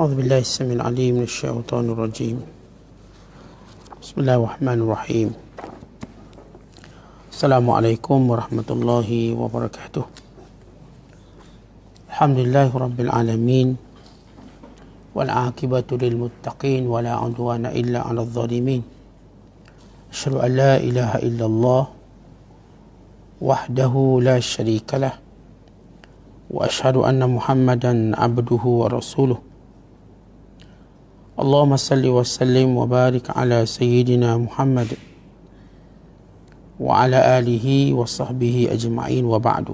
أعوذ بالله السميع العليم من الشيطان الرجيم بسم الله الرحمن الرحيم السلام عليكم ورحمة الله وبركاته الحمد لله رب العالمين والعاقبة للمتقين ولا عدوان إلا على الظالمين أشهد أن لا إله إلا الله وحده لا شريك له وأشهد أن محمدا عبده ورسوله اللهم صل وسلم وبارك على سيدنا محمد وعلى آله وصحبه أجمعين وبعد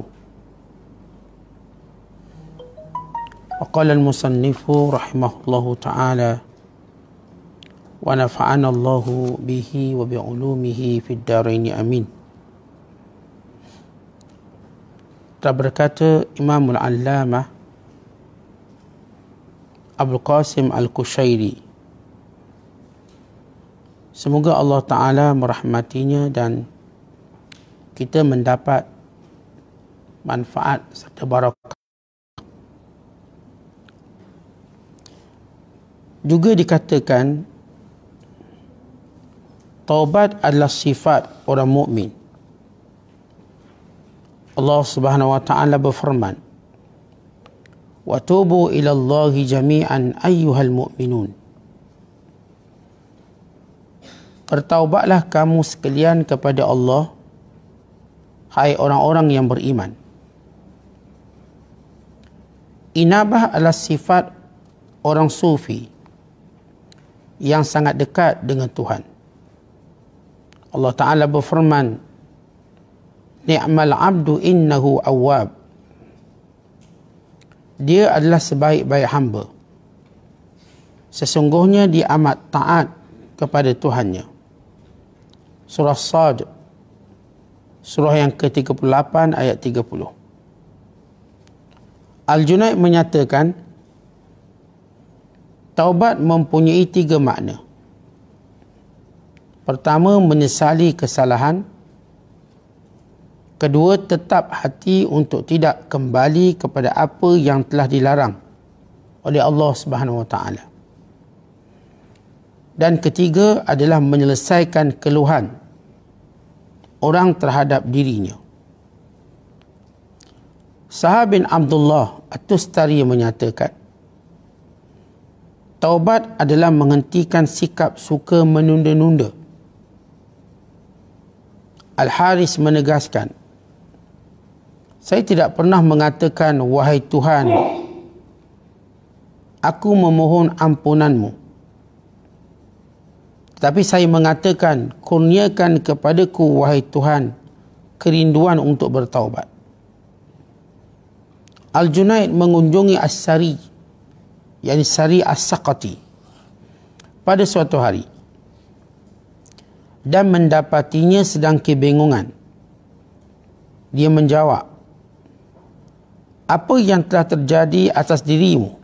وقال المصنف رحمه الله تعالى ونفعنا الله به وبعلومه في الدارين أمين تبركات إمام العلامة Abdul Qasim Al-Kushairi. Semoga Allah Ta'ala merahmatinya dan kita mendapat manfaat serta barakah. Juga dikatakan taubat adalah sifat orang mukmin. Allah Subhanahu wa taala berfirman وتوبوا إلى الله جميعا أيها المؤمنون Bertaubatlah kamu sekalian kepada Allah Hai orang-orang yang beriman Inabah adalah sifat orang sufi Yang sangat dekat dengan Tuhan Allah Ta'ala berfirman Ni'mal abdu innahu awwab dia adalah sebaik-baik hamba. Sesungguhnya dia amat taat kepada Tuhannya. Surah Sad, surah yang ke-38 ayat 30. Al-Junaid menyatakan, Taubat mempunyai tiga makna. Pertama, menyesali kesalahan. Kesalahan. Kedua, tetap hati untuk tidak kembali kepada apa yang telah dilarang oleh Allah Subhanahu Wa Taala. Dan ketiga adalah menyelesaikan keluhan orang terhadap dirinya. Sahab bin Abdullah At-Tustari menyatakan, Taubat adalah menghentikan sikap suka menunda-nunda. Al-Haris menegaskan, saya tidak pernah mengatakan wahai Tuhan aku memohon ampunanmu. Tetapi saya mengatakan kurniakan kepadaku wahai Tuhan kerinduan untuk bertaubat. Al-Junaid mengunjungi As-Sari yang Sari As-Saqati pada suatu hari dan mendapatinya sedang kebingungan. Dia menjawab, apa yang telah terjadi atas dirimu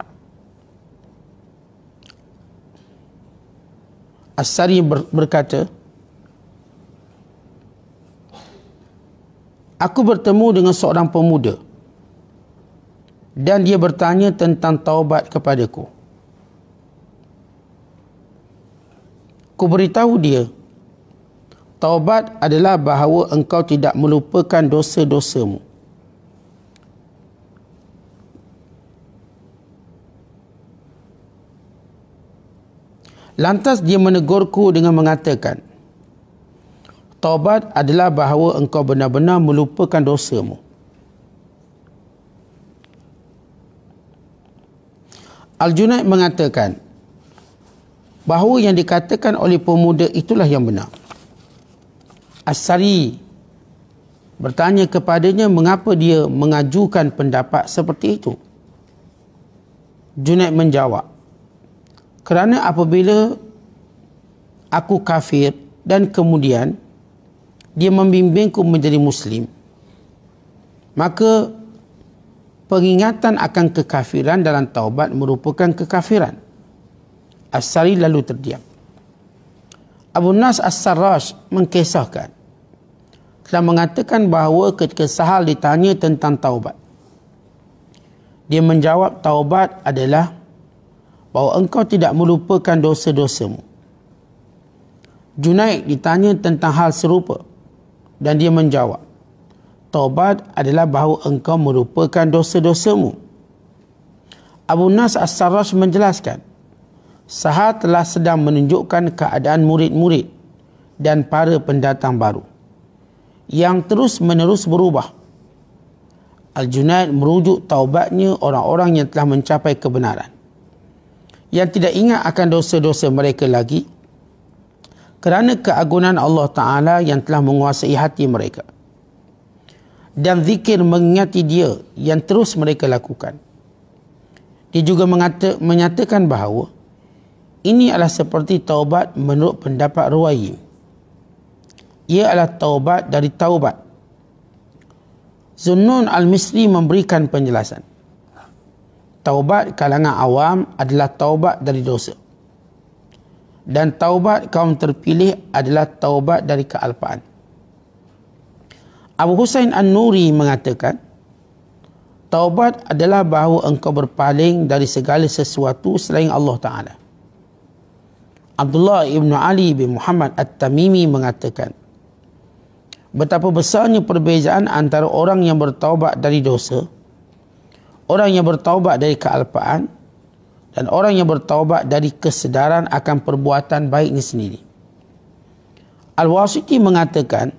Asari ber, berkata Aku bertemu dengan seorang pemuda dan dia bertanya tentang taubat kepadaku. Ku beritahu dia, taubat adalah bahawa engkau tidak melupakan dosa-dosamu. Lantas dia menegurku dengan mengatakan, Taubat adalah bahawa engkau benar-benar melupakan dosamu. Al-Junaid mengatakan, bahawa yang dikatakan oleh pemuda itulah yang benar. Asari bertanya kepadanya mengapa dia mengajukan pendapat seperti itu. Junaid menjawab, kerana apabila aku kafir dan kemudian dia membimbingku menjadi muslim maka peringatan akan kekafiran dalam taubat merupakan kekafiran As-Sari lalu terdiam Abu Nas As-Sarraj mengkisahkan telah mengatakan bahawa ketika Sahal ditanya tentang taubat dia menjawab taubat adalah bahawa engkau tidak melupakan dosa-dosamu. Junaid ditanya tentang hal serupa dan dia menjawab, Taubat adalah bahawa engkau melupakan dosa-dosamu. Abu Nas As-Sarraj menjelaskan, Sahar telah sedang menunjukkan keadaan murid-murid dan para pendatang baru yang terus menerus berubah. Al-Junaid merujuk taubatnya orang-orang yang telah mencapai kebenaran yang tidak ingat akan dosa-dosa mereka lagi kerana keagungan Allah Ta'ala yang telah menguasai hati mereka. Dan zikir mengingati dia yang terus mereka lakukan. Dia juga mengata, menyatakan bahawa ini adalah seperti taubat menurut pendapat ruwayi. Ia adalah taubat dari taubat. Zunun Al-Misri memberikan penjelasan taubat kalangan awam adalah taubat dari dosa. Dan taubat kaum terpilih adalah taubat dari kealpaan. Abu Hussein An-Nuri mengatakan, Taubat adalah bahawa engkau berpaling dari segala sesuatu selain Allah Ta'ala. Abdullah ibn Ali bin Muhammad At-Tamimi mengatakan, Betapa besarnya perbezaan antara orang yang bertaubat dari dosa, orang yang bertaubat dari kealpaan dan orang yang bertaubat dari kesedaran akan perbuatan baiknya sendiri. Al-Wasiti mengatakan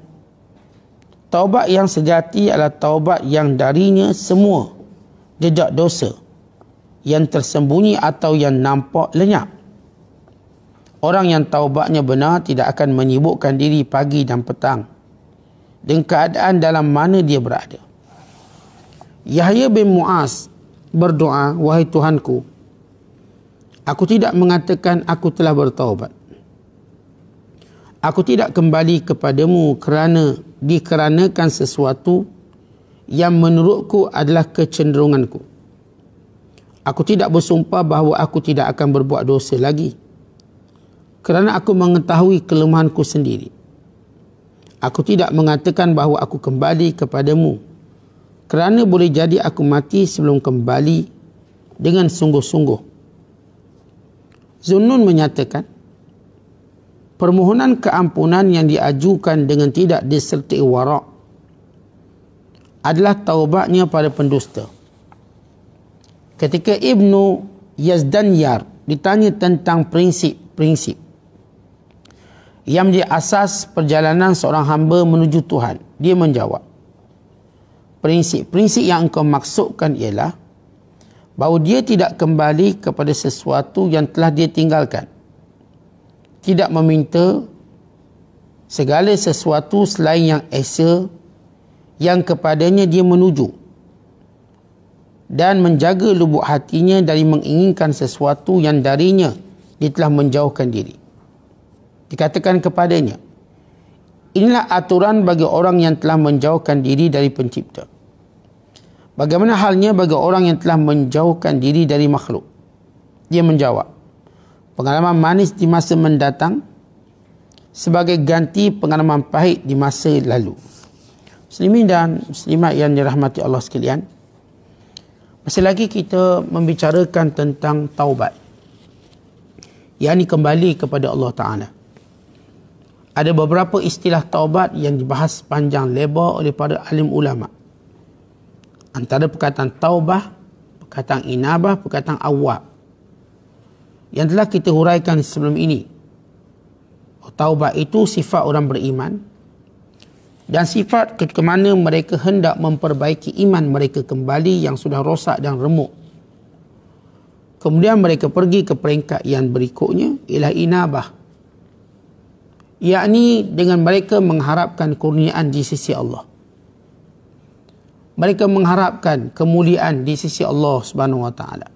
taubat yang sejati adalah taubat yang darinya semua jejak dosa yang tersembunyi atau yang nampak lenyap. Orang yang taubatnya benar tidak akan menyibukkan diri pagi dan petang dengan keadaan dalam mana dia berada. Yahya bin Muaz berdoa, "Wahai Tuhanku, aku tidak mengatakan aku telah bertaubat. Aku tidak kembali kepadamu kerana dikarenakan sesuatu yang menurutku adalah kecenderunganku. Aku tidak bersumpah bahawa aku tidak akan berbuat dosa lagi." kerana aku mengetahui kelemahanku sendiri. Aku tidak mengatakan bahawa aku kembali kepadamu kerana boleh jadi aku mati sebelum kembali dengan sungguh-sungguh. Zunun menyatakan, permohonan keampunan yang diajukan dengan tidak disertai warak adalah taubatnya pada pendusta. Ketika Ibnu Yazdanyar ditanya tentang prinsip-prinsip yang menjadi asas perjalanan seorang hamba menuju Tuhan, dia menjawab, prinsip-prinsip yang engkau maksudkan ialah bahawa dia tidak kembali kepada sesuatu yang telah dia tinggalkan. Tidak meminta segala sesuatu selain yang esa yang kepadanya dia menuju dan menjaga lubuk hatinya dari menginginkan sesuatu yang darinya dia telah menjauhkan diri. Dikatakan kepadanya, inilah aturan bagi orang yang telah menjauhkan diri dari pencipta. Bagaimana halnya bagi orang yang telah menjauhkan diri dari makhluk? Dia menjawab, pengalaman manis di masa mendatang sebagai ganti pengalaman pahit di masa lalu. Muslimin dan muslimat yang dirahmati Allah sekalian, masih lagi kita membicarakan tentang taubat. Yang kembali kepada Allah Ta'ala. Ada beberapa istilah taubat yang dibahas panjang lebar oleh para alim ulama' antara perkataan taubah, perkataan inabah, perkataan awab yang telah kita huraikan sebelum ini. Oh, taubah itu sifat orang beriman dan sifat ke mana mereka hendak memperbaiki iman mereka kembali yang sudah rosak dan remuk. Kemudian mereka pergi ke peringkat yang berikutnya ialah inabah. Yakni dengan mereka mengharapkan kurniaan di sisi Allah mereka mengharapkan kemuliaan di sisi Allah Subhanahu Wa Taala.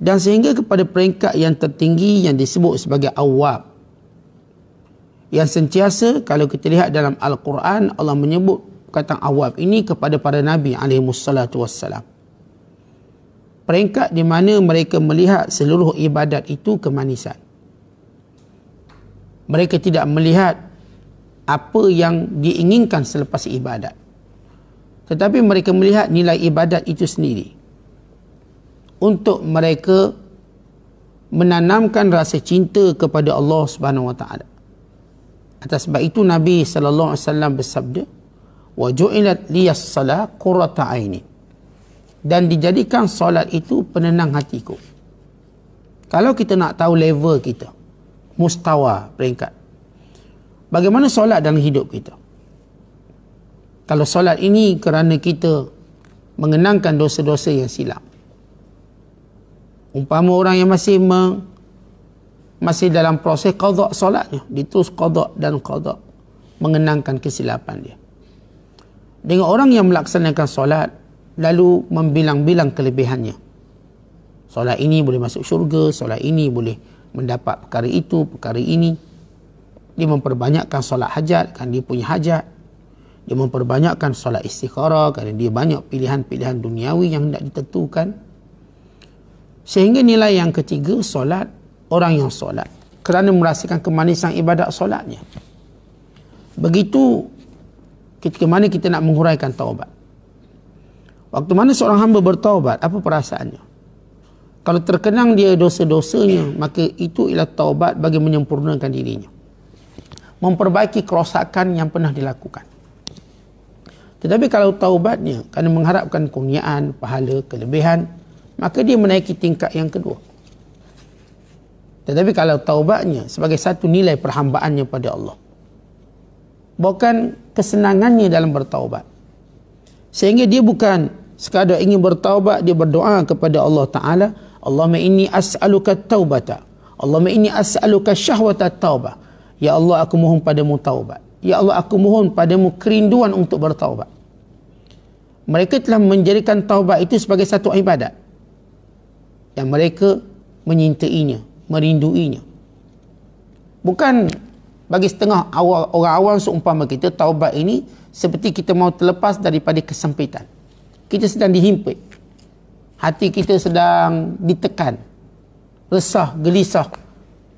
Dan sehingga kepada peringkat yang tertinggi yang disebut sebagai awab. Yang sentiasa kalau kita lihat dalam Al-Quran Allah menyebut kata awab ini kepada para Nabi alaihi wassalam. Peringkat di mana mereka melihat seluruh ibadat itu kemanisan. Mereka tidak melihat apa yang diinginkan selepas ibadat. Tetapi mereka melihat nilai ibadat itu sendiri. Untuk mereka menanamkan rasa cinta kepada Allah Subhanahu Wa Taala. Atas sebab itu Nabi sallallahu alaihi wasallam bersabda, "Wa ju'ilat liyas salat qurrata aini." Dan dijadikan solat itu penenang hatiku. Kalau kita nak tahu level kita, mustawa peringkat. Bagaimana solat dalam hidup kita? kalau solat ini kerana kita mengenangkan dosa-dosa yang silap. Umpama orang yang masih meng, masih dalam proses qadak solatnya. Dia terus qadak dan qadak. Mengenangkan kesilapan dia. Dengan orang yang melaksanakan solat, lalu membilang-bilang kelebihannya. Solat ini boleh masuk syurga, solat ini boleh mendapat perkara itu, perkara ini. Dia memperbanyakkan solat hajat, kan dia punya hajat dia memperbanyakkan solat istikharah kerana dia banyak pilihan-pilihan duniawi yang tidak ditentukan sehingga nilai yang ketiga solat orang yang solat kerana merasakan kemanisan ibadat solatnya begitu ketika mana kita nak menghuraikan taubat waktu mana seorang hamba bertaubat apa perasaannya kalau terkenang dia dosa-dosanya maka itu ialah taubat bagi menyempurnakan dirinya memperbaiki kerosakan yang pernah dilakukan tetapi kalau taubatnya kerana mengharapkan kurniaan, pahala, kelebihan, maka dia menaiki tingkat yang kedua. Tetapi kalau taubatnya sebagai satu nilai perhambaannya pada Allah. Bukan kesenangannya dalam bertaubat. Sehingga dia bukan sekadar ingin bertaubat, dia berdoa kepada Allah Ta'ala. Allahumma inni as'aluka taubata. Allahumma inni as'aluka syahwata taubah. Ya Allah, aku mohon padamu taubat. Ya Allah aku mohon padamu kerinduan untuk bertaubat. Mereka telah menjadikan taubat itu sebagai satu ibadat. Yang mereka menyintainya, merinduinya. Bukan bagi setengah awal, orang awam seumpama kita, taubat ini seperti kita mau terlepas daripada kesempitan. Kita sedang dihimpit. Hati kita sedang ditekan. Resah, gelisah.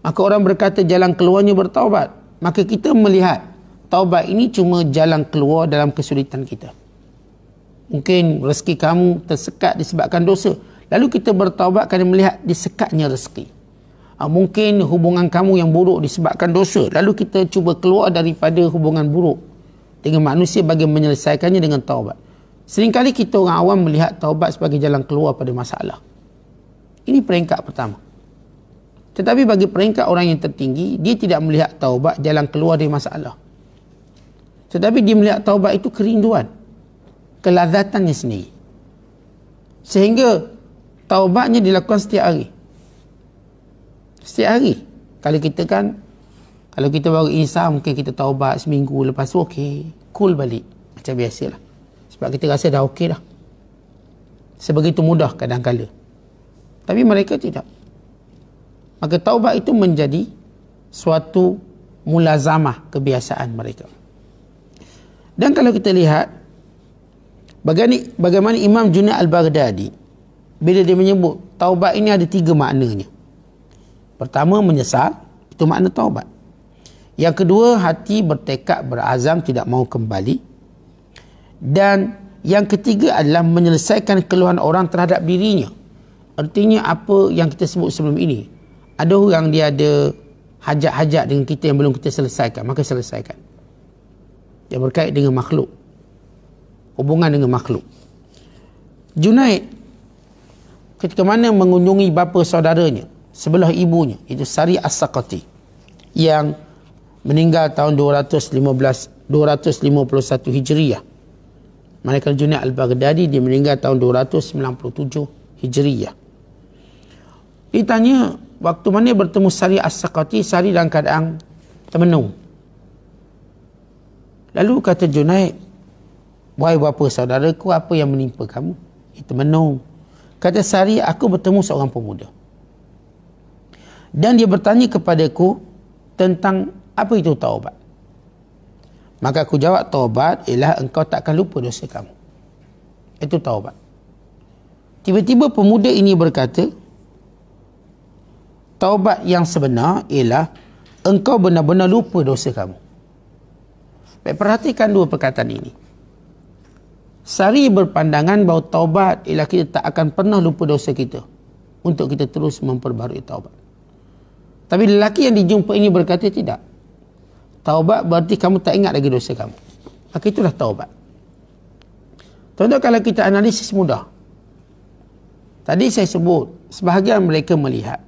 Maka orang berkata jalan keluarnya bertaubat. Maka kita melihat taubat ini cuma jalan keluar dalam kesulitan kita. Mungkin rezeki kamu tersekat disebabkan dosa. Lalu kita bertaubat kerana melihat disekatnya rezeki. Ah, mungkin hubungan kamu yang buruk disebabkan dosa. Lalu kita cuba keluar daripada hubungan buruk dengan manusia bagi menyelesaikannya dengan taubat. Seringkali kita orang awam melihat taubat sebagai jalan keluar pada masalah. Ini peringkat pertama. Tetapi bagi peringkat orang yang tertinggi, dia tidak melihat taubat jalan keluar dari masalah. Tetapi dia melihat taubat itu kerinduan. Kelazatannya sendiri. Sehingga taubatnya dilakukan setiap hari. Setiap hari. Kalau kita kan, kalau kita baru insah mungkin kita taubat seminggu lepas tu okey. Cool balik. Macam biasalah. Sebab kita rasa dah okey dah. Sebegitu mudah kadang-kadang. Tapi mereka tidak. Maka taubat itu menjadi suatu mulazamah kebiasaan mereka. Dan kalau kita lihat bagaimana, bagaimana Imam Junaid Al-Baghdadi bila dia menyebut taubat ini ada tiga maknanya. Pertama menyesal, itu makna taubat. Yang kedua hati bertekad berazam tidak mau kembali. Dan yang ketiga adalah menyelesaikan keluhan orang terhadap dirinya. Artinya apa yang kita sebut sebelum ini. Ada orang dia ada hajat-hajat dengan kita yang belum kita selesaikan. Maka selesaikan yang berkait dengan makhluk hubungan dengan makhluk Junaid ketika mana mengunjungi bapa saudaranya sebelah ibunya itu Sari As-Sakati yang meninggal tahun 215 251 Hijriah Manakala Junaid Al-Baghdadi dia meninggal tahun 297 Hijriah ditanya waktu mana bertemu Sari As-Sakati Sari dalam keadaan termenung Lalu kata Junaid, Wahai bapa saudaraku, apa yang menimpa kamu? Itu menung. Kata Sari, aku bertemu seorang pemuda. Dan dia bertanya kepadaku tentang apa itu taubat. Maka aku jawab, taubat ialah engkau takkan lupa dosa kamu. Itu taubat. Tiba-tiba pemuda ini berkata, taubat yang sebenar ialah engkau benar-benar lupa dosa kamu. Baik, eh, perhatikan dua perkataan ini. Sari berpandangan bahawa taubat ialah kita tak akan pernah lupa dosa kita untuk kita terus memperbarui taubat. Tapi lelaki yang dijumpa ini berkata tidak. Taubat berarti kamu tak ingat lagi dosa kamu. Maka itulah taubat. Tentu kalau kita analisis mudah. Tadi saya sebut, sebahagian mereka melihat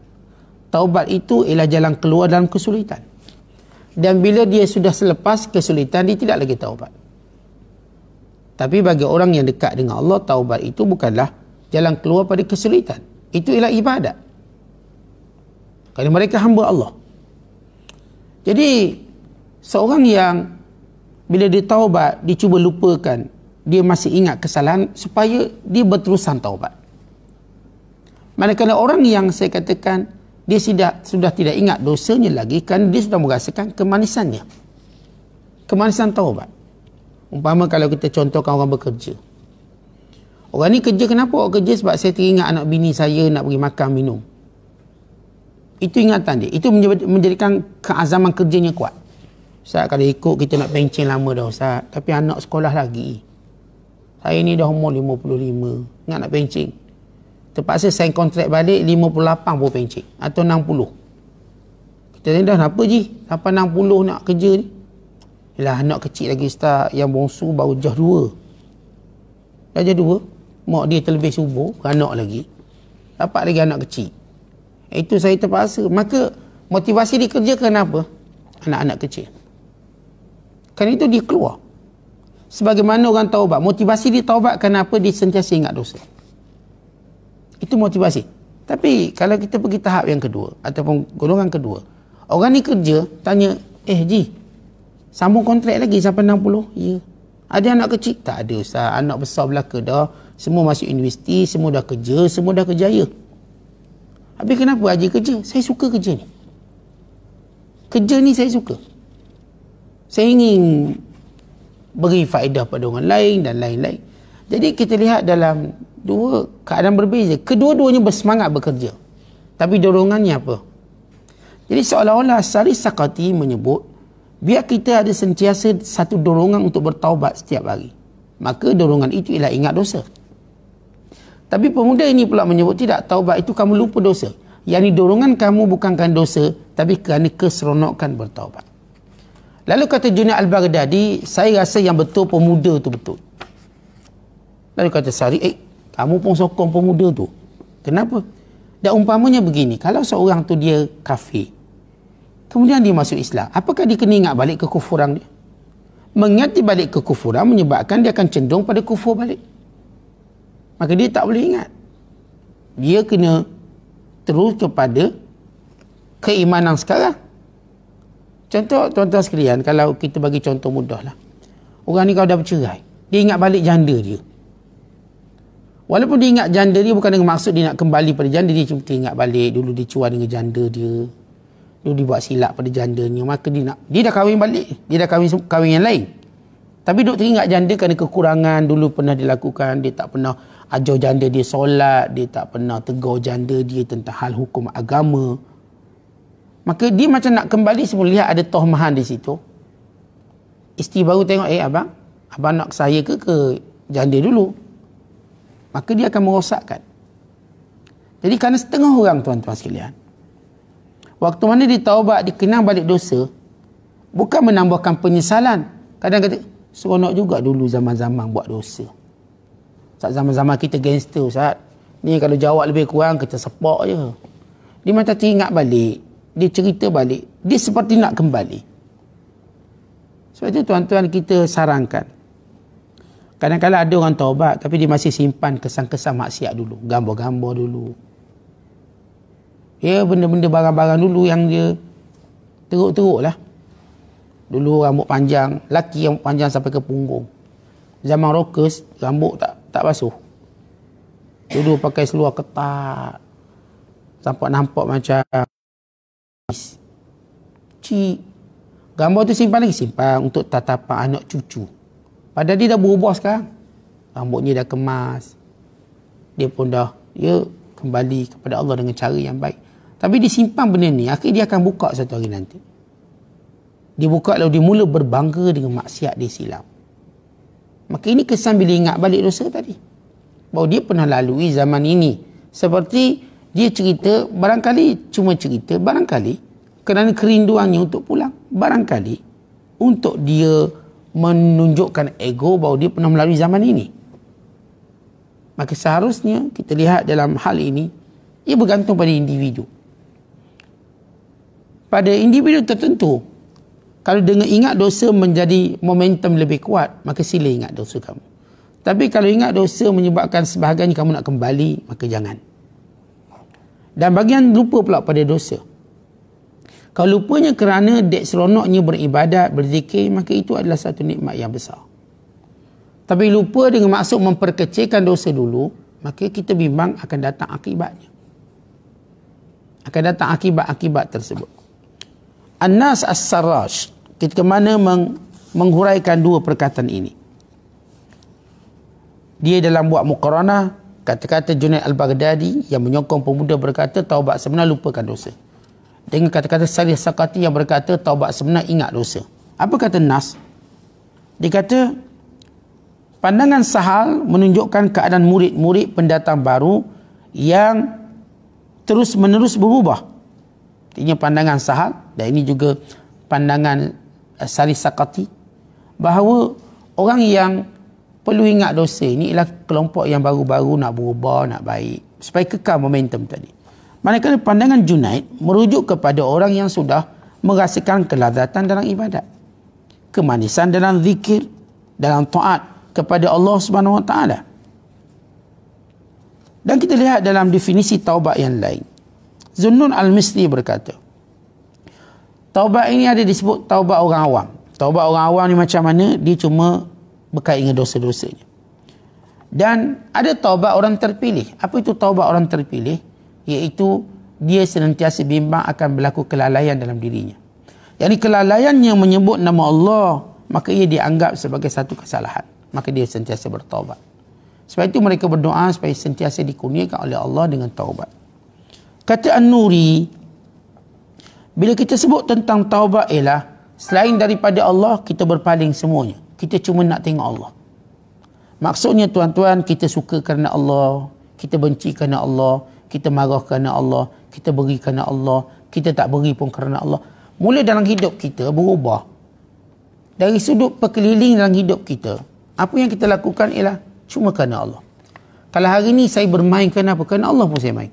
taubat itu ialah jalan keluar dalam kesulitan. Dan bila dia sudah selepas kesulitan, dia tidak lagi taubat. Tapi bagi orang yang dekat dengan Allah, taubat itu bukanlah jalan keluar pada kesulitan. Itu ialah ibadat. Kerana mereka hamba Allah. Jadi, seorang yang bila dia taubat, dia cuba lupakan, dia masih ingat kesalahan supaya dia berterusan taubat. Manakala orang yang saya katakan, dia sudah, sudah tidak ingat dosanya lagi kan? dia sudah merasakan kemanisannya. Kemanisan taubat. Umpama kalau kita contohkan orang bekerja. Orang ni kerja kenapa? Orang kerja sebab saya teringat anak bini saya nak pergi makan, minum. Itu ingatan dia. Itu menjadikan keazaman kerjanya kuat. Ustaz, kalau ikut kita nak pencin lama dah Ustaz. Tapi anak sekolah lagi. Saya ni dah umur 55. Ingat nak pencin terpaksa sign kontrak balik 58 pun pencik atau 60 kita tanya dah kenapa je sampai 60 nak kerja ni Ialah anak kecil lagi start yang bongsu baru jah dua dah jah dua mak dia terlebih subuh anak lagi dapat lagi anak kecil eh, itu saya terpaksa maka motivasi dia kerja kenapa anak-anak kecil kan itu dia keluar sebagaimana orang taubat motivasi dia taubat kenapa dia sentiasa ingat dosa itu motivasi. Tapi kalau kita pergi tahap yang kedua ataupun golongan kedua, orang ni kerja tanya, "Eh Ji, sambung kontrak lagi sampai 60?" Ya. Ada anak kecil? Tak ada ustaz. Anak besar belaka dah. Semua masuk universiti, semua dah kerja, semua dah kejaya. Habis kenapa Haji kerja? Saya suka kerja ni. Kerja ni saya suka. Saya ingin beri faedah pada orang lain dan lain-lain. Jadi kita lihat dalam dua keadaan berbeza. Kedua-duanya bersemangat bekerja. Tapi dorongannya apa? Jadi seolah-olah Sari Sakati menyebut, biar kita ada sentiasa satu dorongan untuk bertaubat setiap hari. Maka dorongan itu ialah ingat dosa. Tapi pemuda ini pula menyebut, tidak taubat itu kamu lupa dosa. Yang ini dorongan kamu bukankan dosa, tapi kerana keseronokan bertaubat. Lalu kata Junaid Al-Baghdadi, saya rasa yang betul pemuda itu betul. Lalu kata Sari, eh, kamu pun sokong pemuda tu. Kenapa? Dan umpamanya begini, kalau seorang tu dia kafir, kemudian dia masuk Islam, apakah dia kena ingat balik kekufuran dia? Mengerti balik kekufuran menyebabkan dia akan cenderung pada kufur balik. Maka dia tak boleh ingat. Dia kena terus kepada keimanan sekarang. Contoh tuan-tuan sekalian, kalau kita bagi contoh mudahlah. Orang ni kalau dah bercerai, dia ingat balik janda dia. Walaupun dia ingat janda dia bukan dengan maksud dia nak kembali pada janda dia. Cuma dia ingat balik dulu dia cuan dengan janda dia. Dulu dia buat silap pada jandanya. Maka dia nak, dia dah kahwin balik. Dia dah kahwin, kahwin yang lain. Tapi duk teringat janda kerana kekurangan dulu pernah dilakukan. Dia tak pernah ajar janda dia solat. Dia tak pernah tegur janda dia tentang hal hukum agama. Maka dia macam nak kembali semua. Lihat ada tohmahan di situ. Isteri baru tengok, eh abang. Abang nak saya ke ke janda dulu? maka dia akan merosakkan. Jadi kerana setengah orang tuan-tuan sekalian, waktu mana ditaubat, dikenang balik dosa, bukan menambahkan penyesalan. Kadang kata, seronok juga dulu zaman-zaman buat dosa. Saat zaman-zaman kita gangster, saat ni kalau jawab lebih kurang, kita sepak je. Dia macam teringat balik, dia cerita balik, dia seperti nak kembali. Sebab itu tuan-tuan kita sarankan, Kadang-kadang ada orang taubat tapi dia masih simpan kesan-kesan maksiat dulu, gambar-gambar dulu. Ya benda-benda barang-barang dulu yang dia teruk-teruk lah. Dulu rambut panjang, laki yang panjang sampai ke punggung. Zaman rokes, rambut tak tak basuh. Dulu pakai seluar ketat. Sampai nampak macam cik. Gambar tu simpan lagi? Simpan untuk tatapan anak cucu. Padahal dia dah berubah sekarang. Rambutnya dah kemas. Dia pun dah ya, kembali kepada Allah dengan cara yang baik. Tapi dia simpan benda ni. Akhirnya dia akan buka satu hari nanti. Dia buka lalu dia mula berbangga dengan maksiat dia silap. Maka ini kesan bila ingat balik dosa tadi. Bahawa dia pernah lalui zaman ini. Seperti dia cerita barangkali cuma cerita barangkali kerana kerinduannya untuk pulang. Barangkali untuk dia menunjukkan ego bahawa dia pernah melalui zaman ini. Maka seharusnya kita lihat dalam hal ini, ia bergantung pada individu. Pada individu tertentu, kalau dengan ingat dosa menjadi momentum lebih kuat, maka sila ingat dosa kamu. Tapi kalau ingat dosa menyebabkan sebahagian kamu nak kembali, maka jangan. Dan bagian lupa pula pada dosa. Kalau lupanya kerana dek seronoknya beribadat, berzikir, maka itu adalah satu nikmat yang besar. Tapi lupa dengan maksud memperkecilkan dosa dulu, maka kita bimbang akan datang akibatnya. Akan datang akibat-akibat tersebut. Anas As-Sarash, ketika mana meng menghuraikan dua perkataan ini. Dia dalam buat mukarana, kata-kata Junaid Al-Baghdadi yang menyokong pemuda berkata, taubat sebenarnya lupakan dosa dengan kata-kata Salih Sakati yang berkata taubat sebenar ingat dosa. Apa kata Nas? Dia kata pandangan sahal menunjukkan keadaan murid-murid pendatang baru yang terus menerus berubah. Ini pandangan sahal dan ini juga pandangan eh, Salih Sakati bahawa orang yang perlu ingat dosa ini ialah kelompok yang baru-baru nak berubah, nak baik supaya kekal momentum tadi. Manakala pandangan Junaid merujuk kepada orang yang sudah merasakan kelazatan dalam ibadat. Kemanisan dalam zikir, dalam taat kepada Allah Subhanahu Wa Taala. Dan kita lihat dalam definisi taubat yang lain. Zunnun Al-Misri berkata, Taubat ini ada disebut taubat orang awam. Taubat orang awam ni macam mana? Dia cuma berkait dengan dosa-dosanya. Dan ada taubat orang terpilih. Apa itu taubat orang terpilih? iaitu dia senantiasa bimbang akan berlaku kelalaian dalam dirinya. Jadi yani kelalaian yang menyebut nama Allah maka ia dianggap sebagai satu kesalahan. Maka dia sentiasa bertaubat. Sebab itu mereka berdoa supaya sentiasa dikurniakan oleh Allah dengan taubat. Kata An-Nuri, bila kita sebut tentang taubat ialah selain daripada Allah kita berpaling semuanya. Kita cuma nak tengok Allah. Maksudnya tuan-tuan kita suka kerana Allah, kita benci kerana Allah, kita marah kerana Allah, kita beri kerana Allah, kita tak beri pun kerana Allah. Mula dalam hidup kita berubah. Dari sudut perkeliling dalam hidup kita, apa yang kita lakukan ialah cuma kerana Allah. Kalau hari ini saya bermain kerana apa? Kerana Allah pun saya main.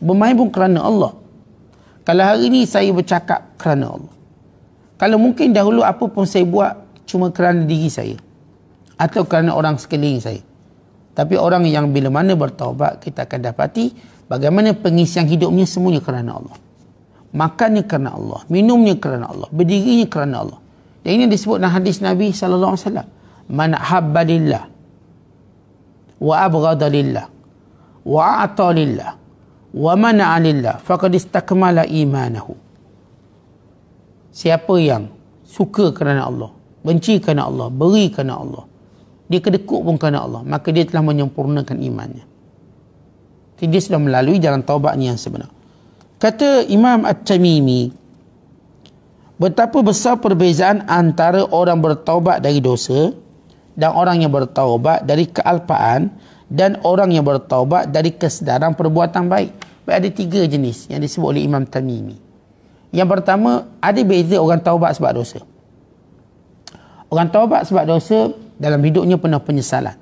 Bermain pun kerana Allah. Kalau hari ini saya bercakap kerana Allah. Kalau mungkin dahulu apa pun saya buat cuma kerana diri saya. Atau kerana orang sekeliling saya. Tapi orang yang bila mana bertawabat kita akan dapati Bagaimana pengisian hidupnya semuanya kerana Allah. Makannya kerana Allah. Minumnya kerana Allah. Berdirinya kerana Allah. Dan ini disebut dalam hadis Nabi SAW. Man habba lillah. Wa abgada lillah. Wa a'ta lillah. Wa mana'a lillah. Faqad istakmala imanahu. Siapa yang suka kerana Allah. Benci kerana Allah. Beri kerana Allah. Dia kedekuk pun kerana Allah. Maka dia telah menyempurnakan imannya. Jadi dia sudah melalui jalan taubatnya yang sebenar. Kata Imam At-Tamimi, betapa besar perbezaan antara orang bertaubat dari dosa dan orang yang bertaubat dari kealpaan dan orang yang bertaubat dari kesedaran perbuatan baik. baik. Ada tiga jenis yang disebut oleh Imam Tamimi. Yang pertama, ada beza orang taubat sebab dosa. Orang taubat sebab dosa dalam hidupnya penuh penyesalan.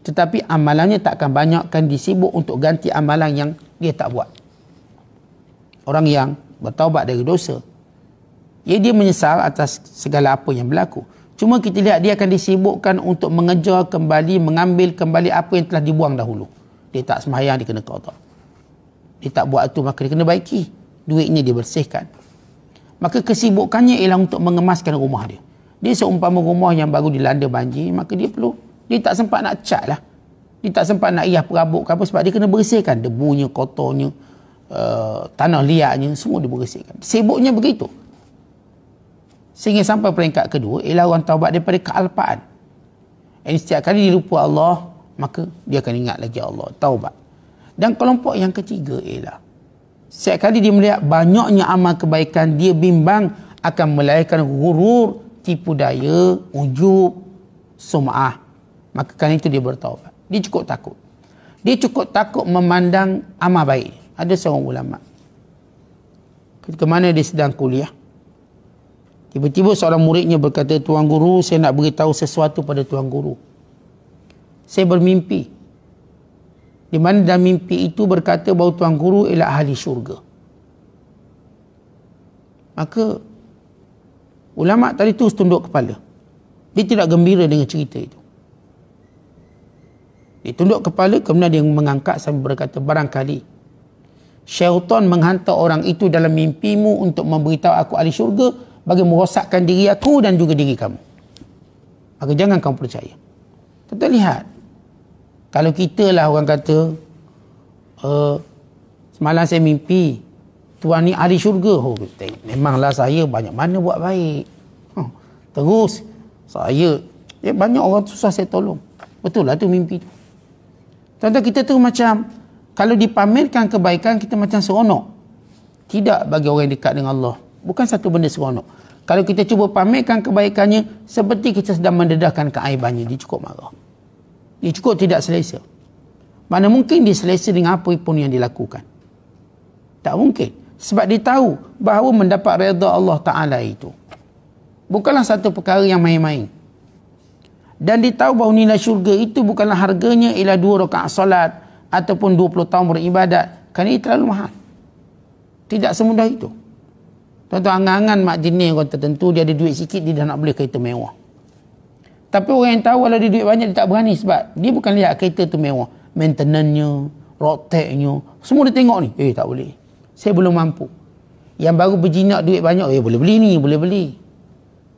Tetapi amalannya tak akan banyakkan disibuk untuk ganti amalan yang dia tak buat. Orang yang bertaubat dari dosa. Ya, dia menyesal atas segala apa yang berlaku. Cuma kita lihat dia akan disibukkan untuk mengejar kembali, mengambil kembali apa yang telah dibuang dahulu. Dia tak semayang, dia kena kotak. Dia tak buat itu, maka dia kena baiki. Duitnya dia bersihkan. Maka kesibukannya ialah untuk mengemaskan rumah dia. Dia seumpama rumah yang baru dilanda banjir, maka dia perlu dia tak sempat nak cat lah. Dia tak sempat nak iah perabuk ke apa sebab dia kena bersihkan debunya, kotornya, uh, tanah liarnya, semua dia bersihkan. Sibuknya begitu. Sehingga sampai peringkat kedua, ialah orang taubat daripada kealpaan. Dan setiap kali dia lupa Allah, maka dia akan ingat lagi Allah. Taubat. Dan kelompok yang ketiga ialah, setiap kali dia melihat banyaknya amal kebaikan, dia bimbang akan melahirkan gurur, tipu daya, ujub, sumah. Maka kerana itu dia bertaubat. Dia cukup takut. Dia cukup takut memandang amal baik. Ada seorang ulama. Ketika mana dia sedang kuliah. Tiba-tiba seorang muridnya berkata, Tuan Guru, saya nak beritahu sesuatu pada Tuan Guru. Saya bermimpi. Di mana dalam mimpi itu berkata bahawa Tuan Guru ialah ahli syurga. Maka ulama tadi terus tunduk kepala. Dia tidak gembira dengan cerita itu. Dia tunduk kepala kemudian dia mengangkat sambil berkata barangkali syaitan menghantar orang itu dalam mimpimu untuk memberitahu aku ahli syurga bagi merosakkan diri aku dan juga diri kamu. Maka jangan kamu percaya. Kita lihat. Kalau kita lah orang kata uh, semalam saya mimpi tuan ni ahli syurga. Oh, memanglah saya banyak mana buat baik. Huh, terus saya ya, banyak orang susah saya tolong. Betul lah tu mimpi tu. Tuan-tuan kita tu macam kalau dipamerkan kebaikan kita macam seronok. Tidak bagi orang yang dekat dengan Allah. Bukan satu benda seronok. Kalau kita cuba pamerkan kebaikannya seperti kita sedang mendedahkan keaibannya dia cukup marah. Dia cukup tidak selesa. Mana mungkin dia selesa dengan apa pun yang dilakukan. Tak mungkin. Sebab dia tahu bahawa mendapat reda Allah Ta'ala itu. Bukanlah satu perkara yang main-main. Dan dia tahu bahawa nilai syurga itu bukanlah harganya ialah dua rakaat salat ataupun 20 tahun beribadat. Kerana ia terlalu mahal. Tidak semudah itu. Tuan-tuan, angan-angan mak jenis orang tertentu, dia ada duit sikit, dia dah nak beli kereta mewah. Tapi orang yang tahu, kalau dia duit banyak, dia tak berani sebab dia bukan lihat kereta tu mewah. Maintenance-nya, rotek semua dia tengok ni. Eh, tak boleh. Saya belum mampu. Yang baru berjinak duit banyak, eh, boleh beli ni, boleh beli.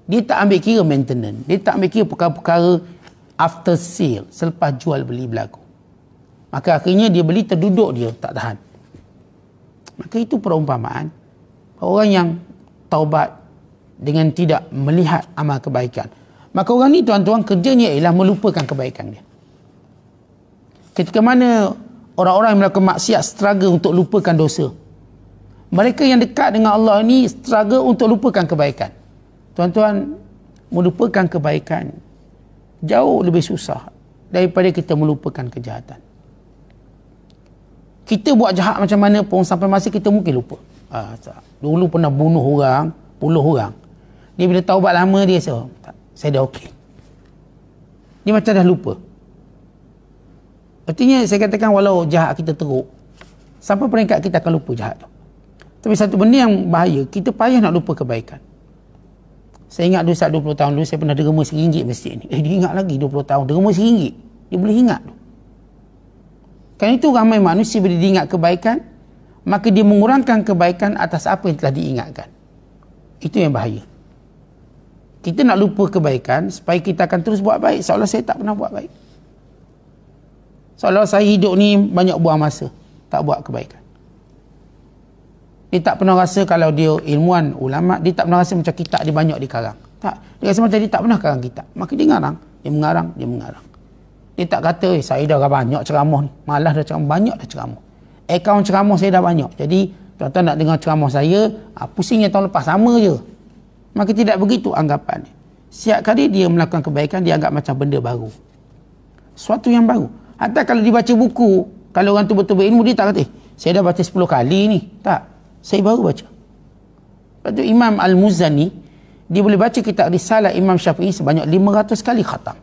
Dia tak ambil kira maintenance. Dia tak ambil kira perkara-perkara after sale. Selepas jual beli berlaku. Maka akhirnya dia beli terduduk dia. Tak tahan. Maka itu perumpamaan. Orang yang taubat dengan tidak melihat amal kebaikan. Maka orang ni tuan-tuan kerjanya ialah melupakan kebaikan dia. Ketika mana orang-orang yang melakukan maksiat struggle untuk lupakan dosa. Mereka yang dekat dengan Allah ni struggle untuk lupakan kebaikan. Tuan-tuan, melupakan kebaikan jauh lebih susah daripada kita melupakan kejahatan. Kita buat jahat macam mana pun sampai masa kita mungkin lupa. Ah, Dulu pernah bunuh orang, puluh orang. Dia bila tahu taubat lama dia rasa, oh, tak, saya dah okey. Dia macam dah lupa. Artinya saya katakan walau jahat kita teruk, sampai peringkat kita akan lupa jahat tu. Tapi satu benda yang bahaya, kita payah nak lupa kebaikan. Saya ingat dulu saat 20 tahun dulu saya pernah derma RM1 masjid ni. Eh dia ingat lagi 20 tahun derma RM1. Dia boleh ingat tu. Kan itu ramai manusia bila diingat kebaikan, maka dia mengurangkan kebaikan atas apa yang telah diingatkan. Itu yang bahaya. Kita nak lupa kebaikan supaya kita akan terus buat baik. Seolah saya tak pernah buat baik. Seolah saya hidup ni banyak buang masa. Tak buat kebaikan dia tak pernah rasa kalau dia ilmuan ulama dia tak pernah rasa macam kitab dia banyak dikarang tak dia rasa macam dia tak pernah karang kitab maka dia ngarang dia mengarang dia mengarang dia tak kata eh, saya dah banyak ceramah ni malah dah ceramah banyak dah ceramah akaun ceramah saya dah banyak jadi tuan-tuan nak dengar ceramah saya ha, pusingnya tahun lepas sama je maka tidak begitu anggapan setiap kali dia melakukan kebaikan dia anggap macam benda baru suatu yang baru hatta kalau dibaca buku kalau orang tu betul-betul ilmu dia tak kata eh, saya dah baca 10 kali ni tak saya baru baca. Lepas tu Imam Al-Muzani, dia boleh baca kitab Risalah Imam Syafi'i sebanyak 500 kali khatam.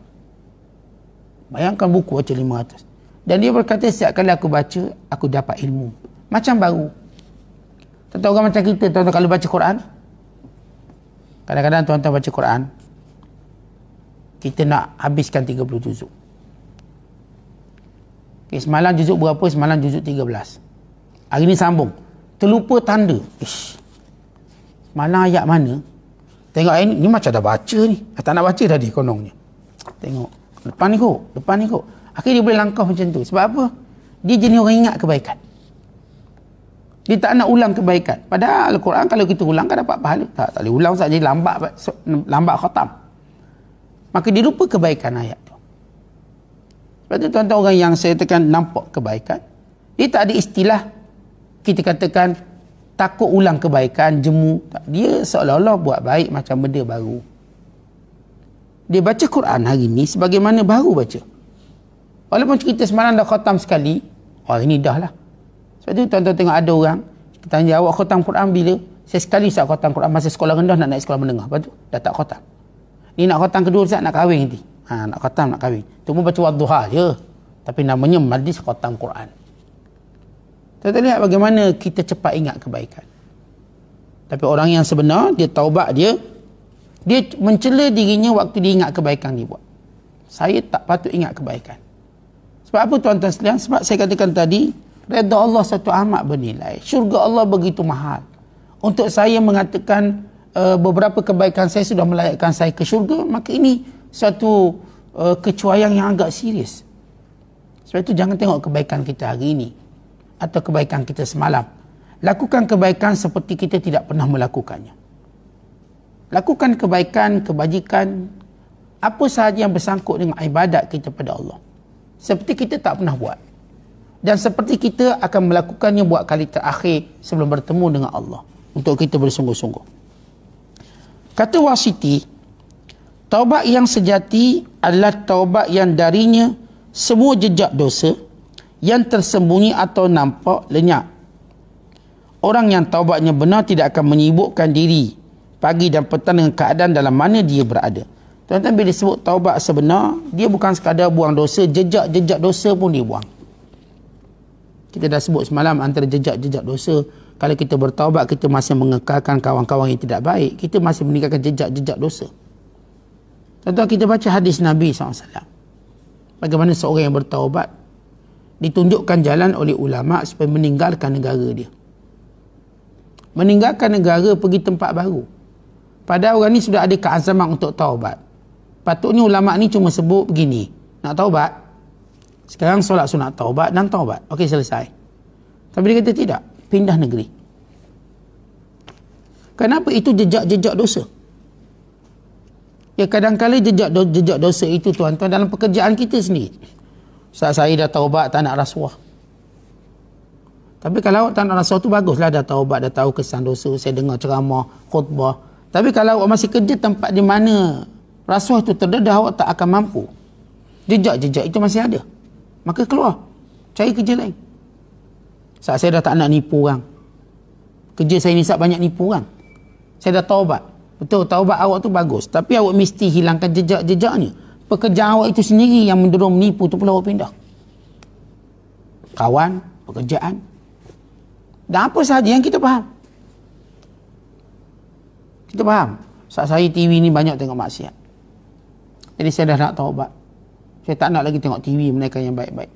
Bayangkan buku baca 500. Dan dia berkata, setiap kali aku baca, aku dapat ilmu. Macam baru. Tentu orang macam kita, tuan-tuan kalau baca Quran. Kadang-kadang tuan-tuan baca Quran. Kita nak habiskan 30 juzuk. Okay, semalam juzuk berapa? Semalam juzuk 13. Hari ni sambung terlupa tanda. Ish. Mana ayat mana? Tengok ayat ni, ni macam dah baca ni. Tak nak baca tadi konongnya. Tengok. Depan ni kok. Depan ni kok. Akhirnya dia boleh langkah macam tu. Sebab apa? Dia jenis orang ingat kebaikan. Dia tak nak ulang kebaikan. Padahal Al-Quran kalau kita ulang kan dapat pahala. Tak, tak boleh ulang sahaja jadi lambat, lambat khatam. Maka dia lupa kebaikan ayat tu. Sebab tu tuan-tuan orang yang saya tekan nampak kebaikan. Dia tak ada istilah kita katakan takut ulang kebaikan jemu dia seolah-olah buat baik macam benda baru dia baca Quran hari ni sebagaimana baru baca walaupun kita semalam dah khatam sekali oh ini dah lah sebab tu tuan-tuan tengok ada orang kita tanya awak khatam Quran bila saya sekali saya khatam Quran masa sekolah rendah nak naik sekolah menengah lepas tu dah tak khatam ni nak khatam kedua saat nak kahwin nanti ha, nak khatam nak kahwin tu pun baca wadduha je tapi namanya majlis khatam Quran Tuan, lihat bagaimana kita cepat ingat kebaikan. Tapi orang yang sebenar, dia taubat dia, dia mencela dirinya waktu dia ingat kebaikan dia buat. Saya tak patut ingat kebaikan. Sebab apa tuan-tuan sekalian? Sebab saya katakan tadi, reda Allah satu amat bernilai. Syurga Allah begitu mahal. Untuk saya mengatakan uh, beberapa kebaikan saya sudah melayakkan saya ke syurga, maka ini satu uh, kecuaian yang agak serius. Sebab itu jangan tengok kebaikan kita hari ini atau kebaikan kita semalam. Lakukan kebaikan seperti kita tidak pernah melakukannya. Lakukan kebaikan, kebajikan, apa sahaja yang bersangkut dengan ibadat kita pada Allah. Seperti kita tak pernah buat. Dan seperti kita akan melakukannya buat kali terakhir sebelum bertemu dengan Allah. Untuk kita bersungguh-sungguh. Kata Wasiti, taubat yang sejati adalah taubat yang darinya semua jejak dosa, yang tersembunyi atau nampak lenyap. Orang yang taubatnya benar tidak akan menyibukkan diri pagi dan petang dengan keadaan dalam mana dia berada. Tuan-tuan bila sebut taubat sebenar, dia bukan sekadar buang dosa, jejak-jejak dosa pun dia buang. Kita dah sebut semalam antara jejak-jejak dosa. Kalau kita bertaubat, kita masih mengekalkan kawan-kawan yang tidak baik. Kita masih meninggalkan jejak-jejak dosa. Tuan-tuan kita baca hadis Nabi SAW. Bagaimana seorang yang bertaubat, ditunjukkan jalan oleh ulama supaya meninggalkan negara dia. Meninggalkan negara pergi tempat baru. pada orang ni sudah ada keazaman untuk taubat. Patutnya ulama ni cuma sebut begini, nak taubat. Sekarang solat sunat taubat dan taubat. Okey selesai. Tapi dia kata tidak, pindah negeri. Kenapa itu jejak-jejak dosa? Ya kadang-kala jejak-jejak dosa itu tuan-tuan dalam pekerjaan kita sendiri. Saat saya dah taubat tak nak rasuah. Tapi kalau tak nak rasuah tu baguslah dah taubat dah tahu kesan dosa saya dengar ceramah khutbah. Tapi kalau awak masih kerja tempat di mana rasuah tu terdedah awak tak akan mampu. Jejak-jejak itu masih ada. Maka keluar. Cari kerja lain. Saat saya dah tak nak nipu orang. Kerja saya ni sangat banyak nipu orang. Saya dah taubat. Betul, taubat awak tu bagus. Tapi awak mesti hilangkan jejak-jejaknya pekerja awak itu sendiri yang mendorong menipu tu pula awak pindah. Kawan, pekerjaan. Dan apa sahaja yang kita faham. Kita faham. Saat saya TV ni banyak tengok maksiat. Jadi saya dah nak taubat. Saya tak nak lagi tengok TV mereka yang baik-baik.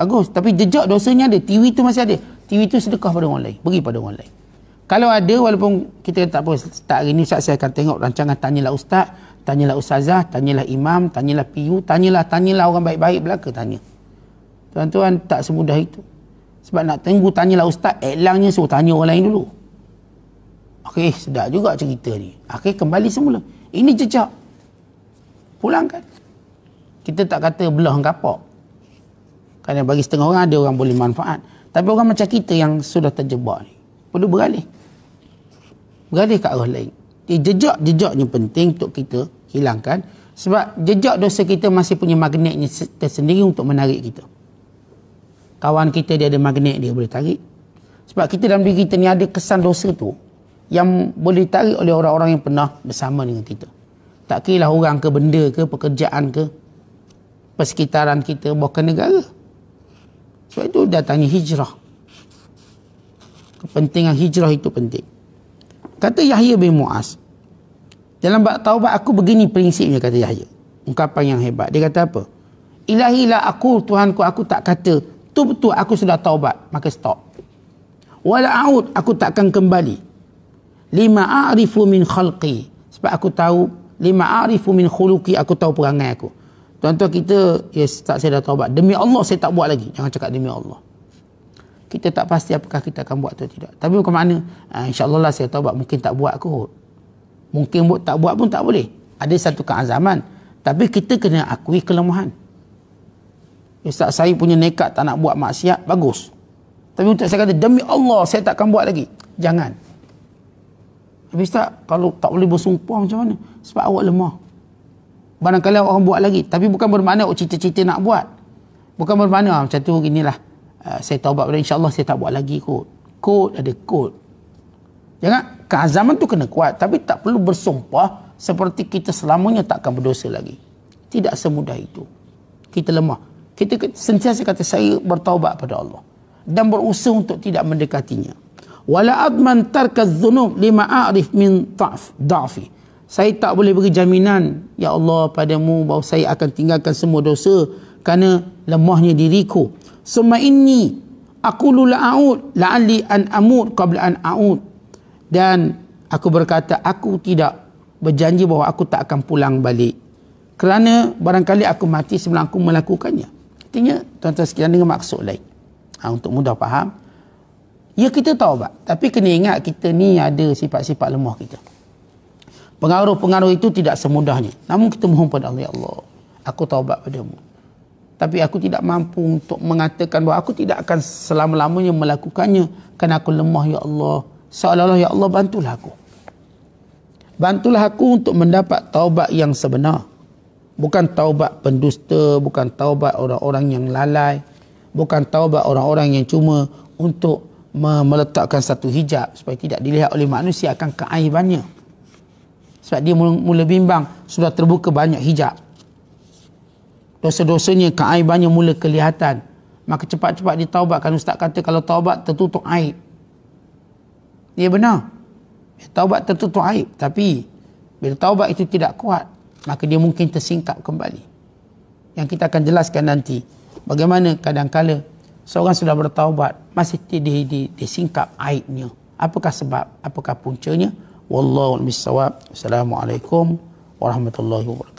Bagus. Tapi jejak dosanya ada. TV tu masih ada. TV tu sedekah pada orang lain. Beri pada orang lain. Kalau ada, walaupun kita tak apa, start hari ni saya akan tengok rancangan Tanyalah Ustaz, Tanyalah ustazah, tanyalah imam, tanyalah PU, tanyalah, tanyalah orang baik-baik belaka tanya. Tuan-tuan, tak semudah itu. Sebab nak tunggu tanyalah ustaz, eh, elangnya suruh tanya orang lain dulu. Okey, eh, sedap juga cerita ni. Okey, kembali semula. Ini jejak. Pulangkan. Kita tak kata belah kapok. Kerana bagi setengah orang, ada orang boleh manfaat. Tapi orang macam kita yang sudah terjebak ni, perlu beralih. Beralih ke arah lain. Jejak-jejaknya penting untuk kita hilangkan sebab jejak dosa kita masih punya magnetnya tersendiri untuk menarik kita. Kawan kita dia ada magnet dia boleh tarik. Sebab kita dalam diri kita ni ada kesan dosa tu yang boleh tarik oleh orang-orang yang pernah bersama dengan kita. Tak kira lah orang ke benda ke pekerjaan ke persekitaran kita bahkan negara. Sebab itu datangnya hijrah. Kepentingan hijrah itu penting. Kata Yahya bin Muaz, dalam bab taubat aku begini prinsipnya kata Yahya. Ungkapan yang hebat. Dia kata apa? Ilahilah aku Tuhanku aku tak kata tu betul aku sudah taubat maka stop. Wala aud aku takkan kembali. Lima a'rifu min khalqi sebab aku tahu lima a'rifu min khuluqi aku tahu perangai aku. Tuan-tuan kita ya yes, tak saya dah taubat. Demi Allah saya tak buat lagi. Jangan cakap demi Allah. Kita tak pasti apakah kita akan buat atau tidak. Tapi bukan mana? Ah, insya-Allah lah saya taubat mungkin tak buat kot. Mungkin buat tak buat pun tak boleh. Ada satu keazaman. Tapi kita kena akui kelemahan. Ustaz saya punya nekat tak nak buat maksiat, bagus. Tapi untuk saya kata, demi Allah saya takkan buat lagi. Jangan. Tapi Ustaz, kalau tak boleh bersumpah macam mana? Sebab awak lemah. Barangkali awak akan buat lagi. Tapi bukan bermakna awak cita-cita nak buat. Bukan bermakna ah, macam tu, inilah. Uh, saya taubat insyaAllah saya tak buat lagi kot. Kot ada kot. Jangan keazaman tu kena kuat tapi tak perlu bersumpah seperti kita selamanya takkan berdosa lagi tidak semudah itu kita lemah kita sentiasa kata saya bertaubat pada Allah dan berusaha untuk tidak mendekatinya wala adman tarka dhunub lima a'rif min ta'f da'fi saya tak boleh beri jaminan ya Allah padamu bahawa saya akan tinggalkan semua dosa kerana lemahnya diriku summa inni aku lula'ud la'ali an amut qabla an a'ud dan aku berkata, aku tidak berjanji bahawa aku tak akan pulang balik. Kerana barangkali aku mati sebelum aku melakukannya. Artinya, tuan-tuan sekalian dengan maksud lain. Ha, untuk mudah faham. Ya, kita tahu, Pak. Tapi kena ingat kita ni ada sifat-sifat lemah kita. Pengaruh-pengaruh itu tidak semudahnya. Namun kita mohon pada Allah, ya Allah. Aku pada mu. Tapi aku tidak mampu untuk mengatakan bahawa aku tidak akan selama-lamanya melakukannya. Kerana aku lemah, Ya Allah seolah-olah ya Allah bantulah aku. Bantulah aku untuk mendapat taubat yang sebenar. Bukan taubat pendusta, bukan taubat orang-orang yang lalai, bukan taubat orang-orang yang cuma untuk meletakkan satu hijab supaya tidak dilihat oleh manusia akan keaibannya. Sebab dia mula bimbang, sudah terbuka banyak hijab. Dosa-dosanya keaibannya mula kelihatan. Maka cepat-cepat ditaubatkan. Ustaz kata kalau taubat tertutup aib dia benar. Taubat tertutup aib. Tapi, bila taubat itu tidak kuat, maka dia mungkin tersingkap kembali. Yang kita akan jelaskan nanti, bagaimana kadangkala seorang sudah bertaubat, masih tidak disingkap aibnya. Apakah sebab? Apakah puncanya? Wallahu al-misawab. Assalamualaikum warahmatullahi wabarakatuh.